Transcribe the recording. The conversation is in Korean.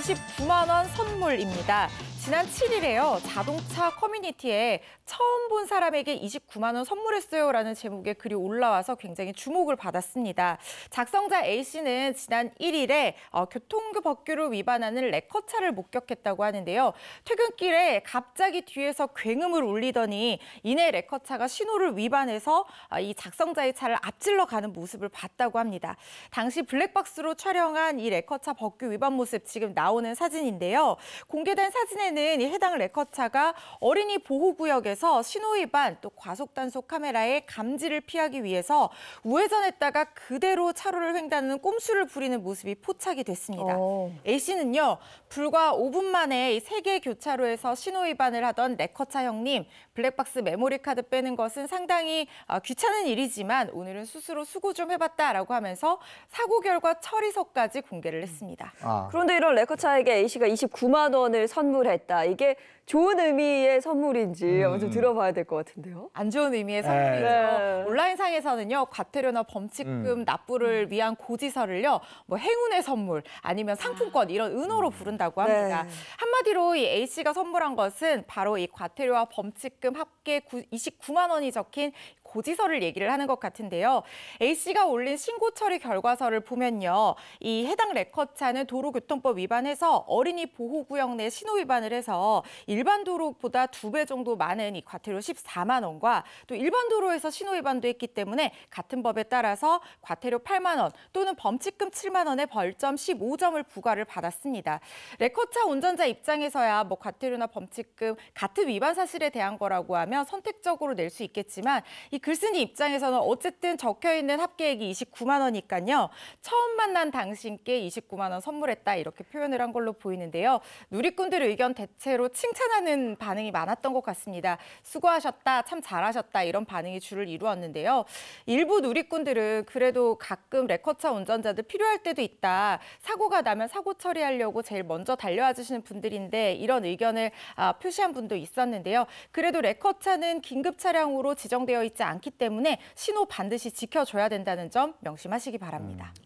29만 원 선물입니다. 지난 7일에요. 자동차 커뮤니티에 처음 본 사람에게 29만 원 선물했어요라는 제목의 글이 올라와서 굉장히 주목을 받았습니다. 작성자 A 씨는 지난 1일에 어, 교통규 법규를 위반하는 레커차를 목격했다고 하는데요. 퇴근길에 갑자기 뒤에서 굉음을 울리더니 이내 레커차가 신호를 위반해서 어, 이 작성자의 차를 앞질러 가는 모습을 봤다고 합니다. 당시 블랙박스로 촬영한 이 레커차 법규 위반 모습 지금 나오 나오는 사진인데요. 공개된 사진에는 해당 레커차가 어린이 보호구역에서 신호위반 또 과속단속 카메라의 감지를 피하기 위해서 우회전했다가 그대로 차로를 횡단하는 꼼수를 부리는 모습이 포착이 됐습니다. 오. 어. A씨는요. 불과 5분 만에 세개 교차로에서 신호위반을 하던 레커차 형님, 블랙박스 메모리카드 빼는 것은 상당히 어, 귀찮은 일이지만 오늘은 스스로 수고 좀 해봤다라고 하면서 사고 결과 처리서까지 공개를 했습니다. 아. 그런데 이런 레커차 차에게 A씨가 29만 원을 선물했다. 이게 좋은 의미의 선물인지 먼저 음. 들어봐야 될 것 같은데요. 안 좋은 의미의 네. 선물이죠. 네. 온라인상에서는요 과태료나 범칙금 음. 납부를 음. 위한 고지서를요 뭐 행운의 선물 아니면 상품권 이런 은어로 음. 부른다고 합니다. 네. 한마디로 이 A 씨가 선물한 것은 바로 이 과태료와 범칙금 합계 29만 원이 적힌 고지서를 얘기를 하는 것 같은데요. A 씨가 올린 신고 처리 결과서를 보면요. 이 해당 레커차는 도로교통법 위반해서 어린이 보호구역 내 신호 위반을 해서 일반 도로보다 두 배 정도 많은 이 과태료 14만 원과 또 일반 도로에서 신호 위반도 했기 때문에 같은 법에 따라서 과태료 8만 원 또는 범칙금 7만 원에 벌점 15점을 부과를 받았습니다. 레코차 운전자 입장에서야 뭐 과태료나 범칙금 같은 위반 사실에 대한 거라고 하면 선택적으로 낼 수 있겠지만 이 글쓴이 입장에서는 어쨌든 적혀 있는 합계액이 29만 원이니까요. 처음 만난 당신께 29만 원 선물했다 이렇게 표현을 한 걸로 보이는데요. 누리꾼들의 의견 대체로 칭찬 칭찬하는 반응이 많았던 것 같습니다. 수고하셨다, 참 잘하셨다 이런 반응이 주를 이루었는데요. 일부 누리꾼들은 그래도 가끔 레커차 운전자들 필요할 때도 있다. 사고가 나면 사고 처리하려고 제일 먼저 달려와 주시는 분들인데 이런 의견을 아, 표시한 분도 있었는데요. 그래도 레커차는 긴급 차량으로 지정되어 있지 않기 때문에 신호 반드시 지켜줘야 된다는 점 명심하시기 바랍니다. 음.